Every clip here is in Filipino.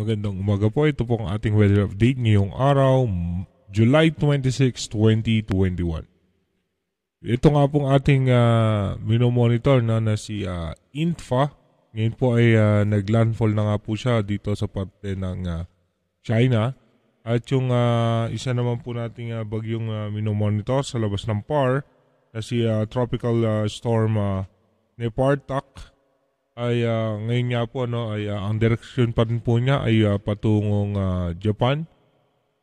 Magandang umaga po. Ito po ang ating weather update ngayong araw, July 26, 2021. Ito nga po ang ating uh, minomonitor na, na si uh, ah, Infa. Ngayon po ay uh, naglandfall na nga po siya dito sa parte ng uh, China. At yung uh, isa naman po nating uh, bagyong uh, minomonitor sa labas ng PAR na si uh, Tropical uh, Storm uh, Nepartak ay uh, ngayon nga po no ay uh, ang direksyon pa rin po niya ay uh, patungong uh, Japan.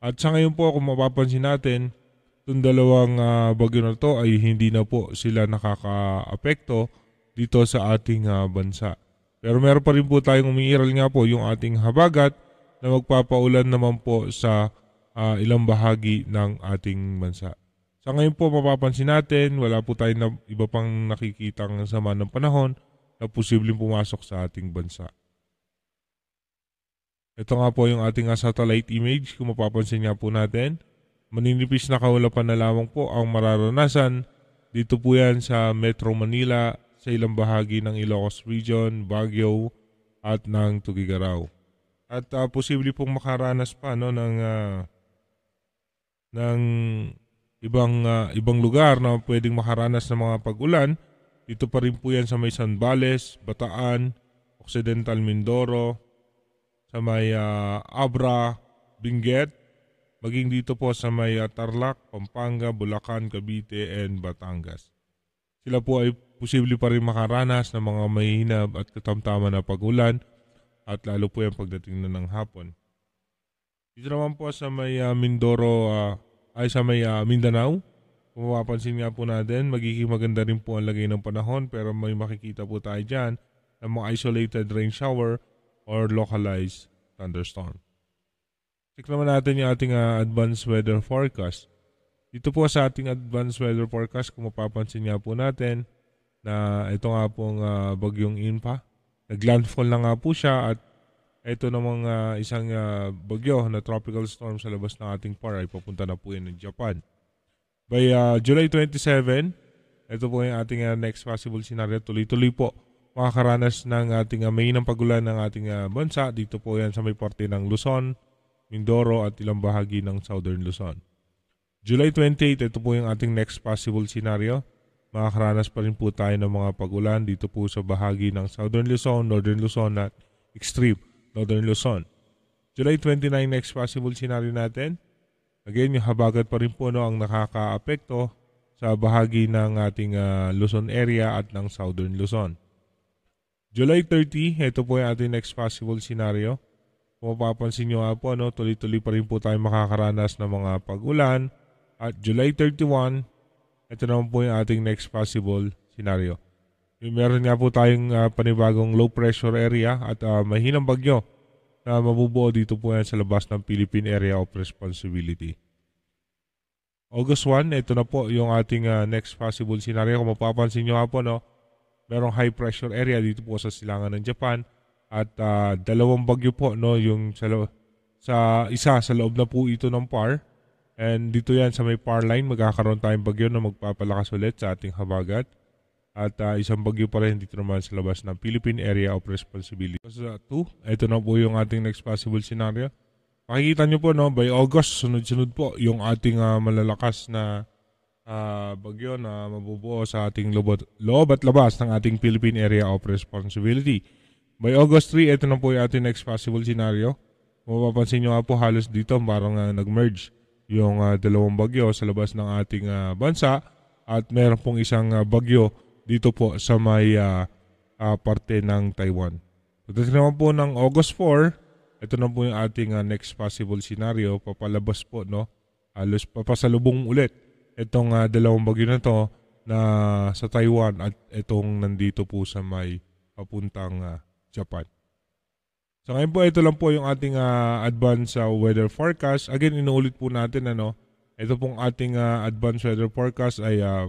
At sa ngayon po kung mapapansin natin, itong dalawang uh, bagyo na to ay hindi na po sila nakakaapekto dito sa ating uh, bansa. Pero meron pa rin po tayong umiiral nga po yung ating habagat na magpapaulan naman po sa uh, ilang bahagi ng ating bansa. Sa ngayon po mapapansin natin, wala po tayong iba pang nakikitang sama ng panahon na posibleng pumasok sa ating bansa. Ito nga po yung ating satellite image. Kung mapapansin nga po natin, maninipis na kaulapan na lamang po ang mararanasan. Dito po yan sa Metro Manila, sa ilang bahagi ng Ilocos Region, Baguio, at ng Tugigaraw. At uh, posible pong makaranas pa no, ng, uh, ng ibang, uh, ibang lugar na pwedeng makaranas ng mga pag-ulan dito pa rin po yan sa may San Bales, Bataan, Occidental Mindoro, sa may uh, Abra, Binget, maging dito po sa may uh, Tarlac, Pampanga, Bulacan, Cavite, and Batangas. Sila po ay posible pa rin makaranas ng mga mahinab at katamtama na pagulan at lalo po yung pagdating na ng hapon. Dito naman po sa may uh, Mindoro, uh, ay sa may uh, Mindanao, kung mapapansin nga po natin, magiging maganda rin po ang lagay ng panahon pero may makikita po tayo dyan ng mga isolated rain shower or localized thunderstorm. Check naman natin yung ating uh, advanced weather forecast. Dito po sa ating advanced weather forecast, kung mapapansin nga po natin na ito nga pong uh, bagyong Inpa. Naglandfall na nga po siya at ito namang uh, isang uh, bagyo na tropical storm sa labas ng ating par ay papunta na po yun ng Japan by uh, July 27, ito po yung ating uh, next possible scenario. Tuloy-tuloy po makakaranas ng ating uh, main ng pagulan ng ating uh, bansa. Dito po yan sa may parte ng Luzon, Mindoro at ilang bahagi ng Southern Luzon. July 28, ito po yung ating next possible scenario. Makakaranas pa rin po tayo ng mga pagulan dito po sa bahagi ng Southern Luzon, Northern Luzon at Extreme Northern Luzon. July 29, next possible scenario natin Again, yung habagat pa rin po no, ang nakakaapekto sa bahagi ng ating uh, Luzon area at ng Southern Luzon. July 30, ito po yung ating next possible scenario. Kung mapapansin nyo nga po, no, tuloy-tuloy pa rin po tayo makakaranas ng mga pag-ulan. At July 31, ito naman po yung ating next possible scenario. Yung meron nga po tayong uh, panibagong low pressure area at uh, mahinang bagyo na mabubuo dito po yan sa labas ng Philippine Area of Responsibility. August 1, ito na po yung ating uh, next possible scenario. Kung mapapansin nyo nga po, no, merong high pressure area dito po sa silangan ng Japan at uh, dalawang bagyo po no yung sa lo- sa isa sa loob na po ito ng par and dito yan sa may par line magkakaroon tayong bagyo na magpapalakas ulit sa ating habagat at uh, isang bagyo pa rin dito naman sa labas ng Philippine Area of Responsibility. Sa 2, ito na po yung ating next possible scenario. Makikita nyo po, no, by August, sunod-sunod po yung ating uh, malalakas na uh, bagyo na mabubuo sa ating loob, loob at labas ng ating Philippine Area of Responsibility. By August 3, ito na po yung ating next possible scenario. Mapapansin nyo nga po halos dito parang uh, nag-merge yung uh, dalawang bagyo sa labas ng ating uh, bansa at meron pong isang uh, bagyo dito po sa may uh, uh, parte ng Taiwan. Pagdating naman po ng August 4, ito na po yung ating uh, next possible scenario. Papalabas po, no? Halos papasalubong ulit itong uh, dalawang bagyo na to na sa Taiwan at itong nandito po sa may papuntang uh, Japan. So ngayon po, ito lang po yung ating uh, advance uh, weather forecast. Again, inuulit po natin, ano? Ito pong ating uh, advance weather forecast ay uh,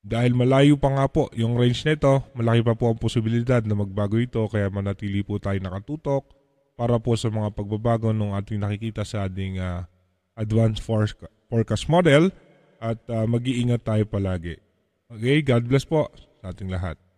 dahil malayo pa nga po yung range nito, malaki pa po ang posibilidad na magbago ito kaya manatili po tayo nakatutok para po sa mga pagbabago ng ating nakikita sa ating uh, advanced forecast model at uh, mag-iingat tayo palagi. Okay, God bless po sa ating lahat.